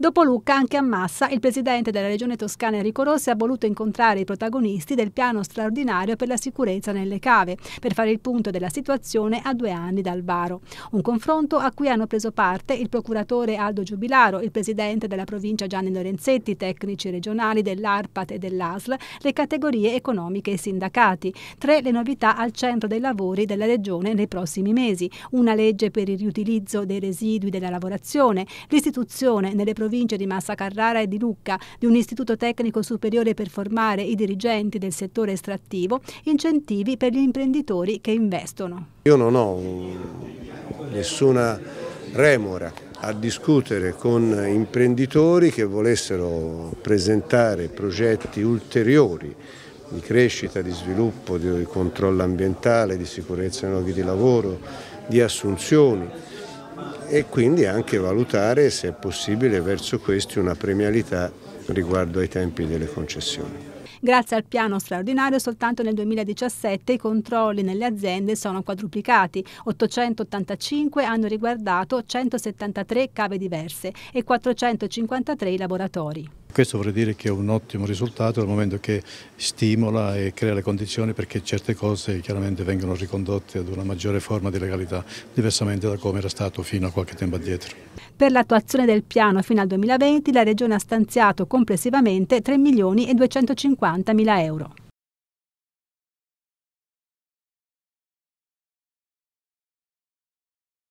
Dopo Lucca, anche a Massa, il presidente della regione toscana Enrico Rossi ha voluto incontrare i protagonisti del piano straordinario per la sicurezza nelle cave, per fare il punto della situazione a due anni dal varo. Un confronto a cui hanno preso parte il procuratore Aldo Giubilaro, il presidente della provincia Gianni Lorenzetti, tecnici regionali dell'ARPAT e dell'ASL, le categorie economiche e sindacati. Tre le novità al centro dei lavori della regione nei prossimi mesi. Una legge per il riutilizzo dei residui della lavorazione, l'istituzione nelle province province di Massa Carrara e di Lucca di un istituto tecnico superiore per formare i dirigenti del settore estrattivo, incentivi per gli imprenditori che investono. Io non ho nessuna remora a discutere con imprenditori che volessero presentare progetti ulteriori di crescita, di sviluppo, di controllo ambientale, di sicurezza nei luoghi di lavoro, di assunzioni e quindi anche valutare se è possibile verso questi una premialità riguardo ai tempi delle concessioni. Grazie al piano straordinario soltanto nel 2017 i controlli nelle aziende sono quadruplicati, 885 hanno riguardato 173 cave diverse e 453 i laboratori. Questo vorrei dire che è un ottimo risultato dal momento che stimola e crea le condizioni perché certe cose chiaramente vengono ricondotte ad una maggiore forma di legalità, diversamente da come era stato fino a qualche tempo addietro. Per l'attuazione del piano fino al 2020 la Regione ha stanziato complessivamente 3 milioni e 250 mila euro.